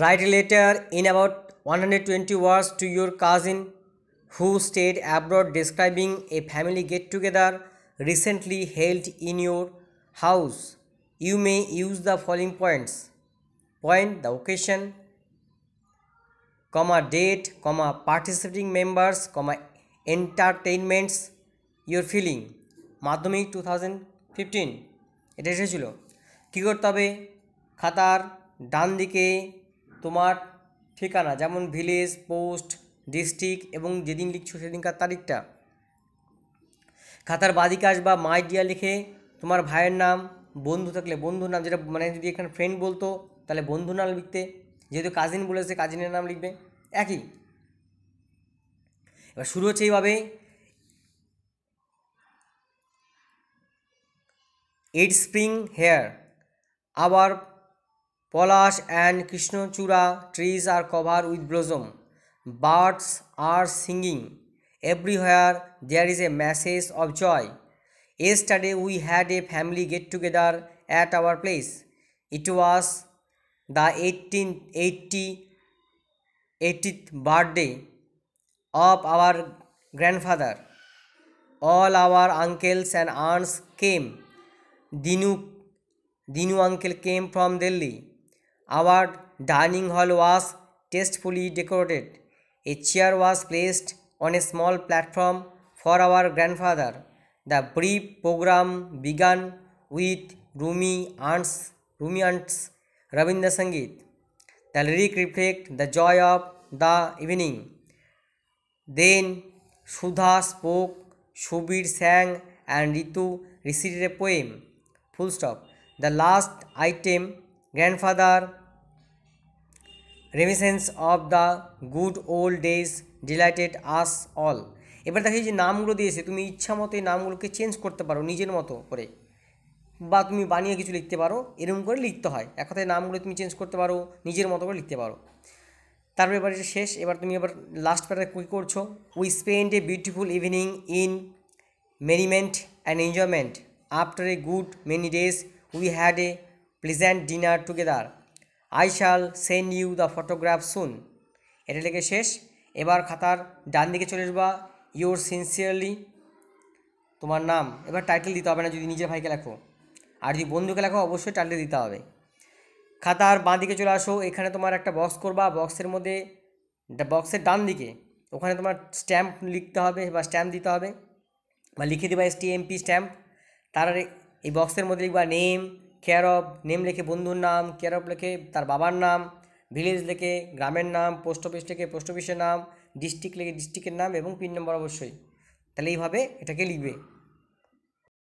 Write a letter in about 120 words to your cousin who stayed abroad describing a family get together recently held in your house. You may use the following points. Point the occasion, comma date, comma participating members, comma entertainments, your feeling. Madhyamik two thousand fifteen এটা এসেছিলো কী করতে হবে খাতার ডান দিকে তোমার ঠিকানা যেমন village post district এবং যেদিন লিখছো সেদিনকার তারিখটা খাতার কাজ বা মাই ডিয়া লিখে তোমার ভাইয়ের নাম বন্ধু থাকলে বন্ধুর নাম যেটা মানে যদি এখানে ফ্রেন্ড বলতো তাহলে বন্ধু নাম লিখতে যেহেতু কাজিন বলেছে কাজিনের নাম লিখবে একই এবার শুরু হচ্ছে এইভাবে it spring here our palash and krishnachura trees are cover with blossom birds are singing everywhere there is a message of joy yesterday we had a family get together at our place it was the eighteen eighty eightieth birthday of our grandfather all our uncles and আর্নস came Dinu Dinu uncle came from Delhi Our dining hall was tastefully decorated. A chair was placed on a small platform for our grandfather. The brief program began with Rumi Aunts, Rumi Aunts Rabindra Sangeet. The lyric reflect the joy of the evening. Then Sudha spoke, Shubir sang, and Ritu recited a poem. Full stop. The last item grandfather reminiscence of the good old days delighted us all এবার দেখো যে নামগুলো দিয়েছে তুমি ইচ্ছা মতো এই নামগুলোকে change করতে পারো নিজের মতো করে বা তুমি বানিয়ে কিছু লিখতে পারো এরকম করে লিখতে হয় এক কথায় নামগুলো তুমি চেঞ্জ করতে পারো নিজের মতো করে লিখতে পারো তারপরে এবার যে শেষ এবার তুমি এবার লাস্ট প্যারা কী করছো we spend a beautiful evening in merriment and enjoyment after a good many days we had a pleasant dinner together I shall send you the photograph soon এটা লেগে শেষ এবার খাতার ডান দিকে চলে আসবা ইউর সিনসিয়ারলি তোমার নাম এবার টাইটেল দিতে হবে না যদি নিজের ভাইকে লেখো আর যদি বন্ধুকে লেখো অবশ্যই টাইটেল দিতে হবে খাতার বাঁ দিকে চলে আসো এখানে তোমার একটা বক্স করবা বক্সের মধ্যে বক্সের ডান দিকে ওখানে তোমার স্ট্যাম্প লিখতে হবে বা স্ট্যাম্প দিতে হবে বা লিখে দেবা এস টি এমপি স্ট্যাম্প তার এই বক্সের মধ্যে লিখবা নেম কেয়ারব নেম লেখে বন্ধুর নাম কেয়ারব লেখে তার বাবার নাম ভিলেজ লেখে গ্রামের নাম পোস্ট অফিস লেখে পোস্ট অফিসের নাম ডিস্ট্রিক্ট লেখে ডিস্ট্রিক্টের নাম এবং পিন নম্বর অবশ্যই তাহলে এইভাবে এটাকে লিখবে